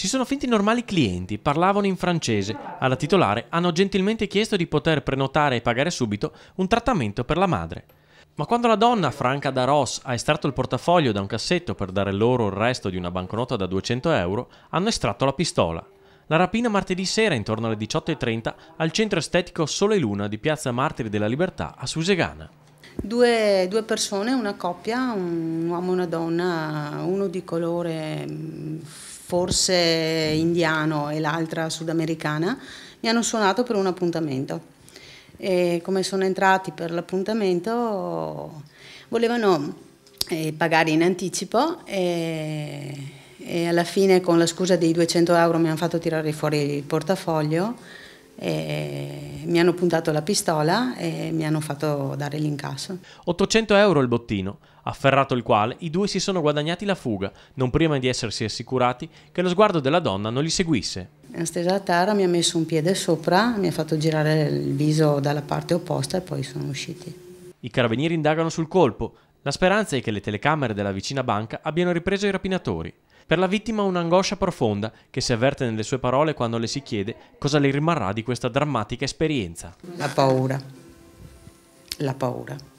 Si sono finti normali clienti, parlavano in francese. Alla titolare hanno gentilmente chiesto di poter prenotare e pagare subito un trattamento per la madre. Ma quando la donna, Franca da Ross, ha estratto il portafoglio da un cassetto per dare loro il resto di una banconota da 200 euro, hanno estratto la pistola. La rapina martedì sera intorno alle 18.30 al centro estetico Sole e Luna di Piazza Martiri della Libertà a Susegana. Due, due persone, una coppia, un uomo e una donna, uno di colore forse indiano e l'altra sudamericana, mi hanno suonato per un appuntamento. E come sono entrati per l'appuntamento volevano eh, pagare in anticipo e, e alla fine con la scusa dei 200 euro mi hanno fatto tirare fuori il portafoglio e mi hanno puntato la pistola e mi hanno fatto dare l'incasso. 800 euro il bottino, afferrato il quale i due si sono guadagnati la fuga, non prima di essersi assicurati che lo sguardo della donna non li seguisse. Mi ha steso a terra, mi ha messo un piede sopra, mi ha fatto girare il viso dalla parte opposta e poi sono usciti. I carabinieri indagano sul colpo. La speranza è che le telecamere della vicina banca abbiano ripreso i rapinatori. Per la vittima un'angoscia profonda che si avverte nelle sue parole quando le si chiede cosa le rimarrà di questa drammatica esperienza. La paura, la paura.